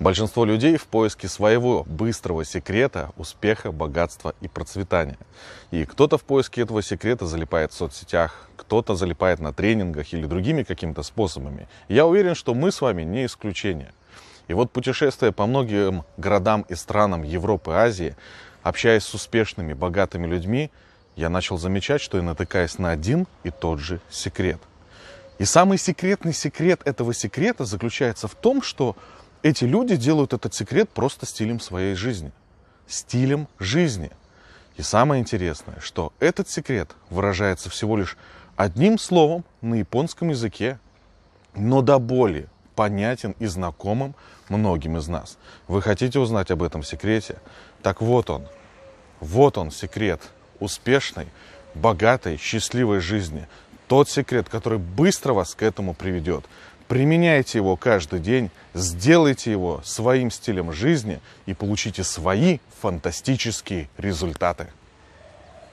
Большинство людей в поиске своего быстрого секрета успеха, богатства и процветания. И кто-то в поиске этого секрета залипает в соцсетях, кто-то залипает на тренингах или другими какими-то способами. Я уверен, что мы с вами не исключение. И вот путешествуя по многим городам и странам Европы и Азии, общаясь с успешными, богатыми людьми, я начал замечать, что и натыкаюсь на один и тот же секрет. И самый секретный секрет этого секрета заключается в том, что эти люди делают этот секрет просто стилем своей жизни. Стилем жизни. И самое интересное, что этот секрет выражается всего лишь одним словом на японском языке, но до боли понятен и знакомым многим из нас. Вы хотите узнать об этом секрете? Так вот он. Вот он секрет успешной, богатой, счастливой жизни. Тот секрет, который быстро вас к этому приведет. Применяйте его каждый день, сделайте его своим стилем жизни и получите свои фантастические результаты.